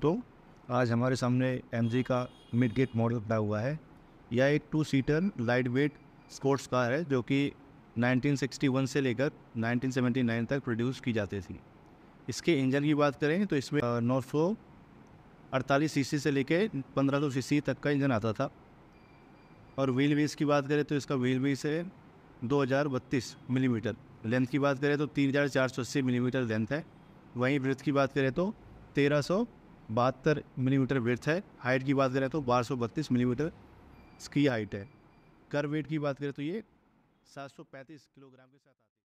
तो आज हमारे सामने एम का मिड गेट मॉडल पड़ा हुआ है यह एक two seater light sports car है जो कि 1961 से लेकर 1979 तक प्रोड्यूस की जाती थी इसके इंजन की बात करें तो इसमें नौ सौ अड़तालीस सी से लेकर पंद्रह सौ सी तक का इंजन आता था और व्हील बेस की बात करें तो इसका व्हील बेस है दो हज़ार बत्तीस मिलीमीटर लेंथ की बात करें तो तीन हज़ार चार सौ अस्सी मिलीमीटर लेंथ है वहीं ब्रेथ की बात करें तो तेरह सौ बहत्तर मिलीमीटर वेथ है हाइट की बात करें तो बारह सौ बत्तीस मिलीमीटर इसकी हाइट है कर वेट की बात करें तो ये सात सौ पैंतीस किलोग्राम के साथ आती है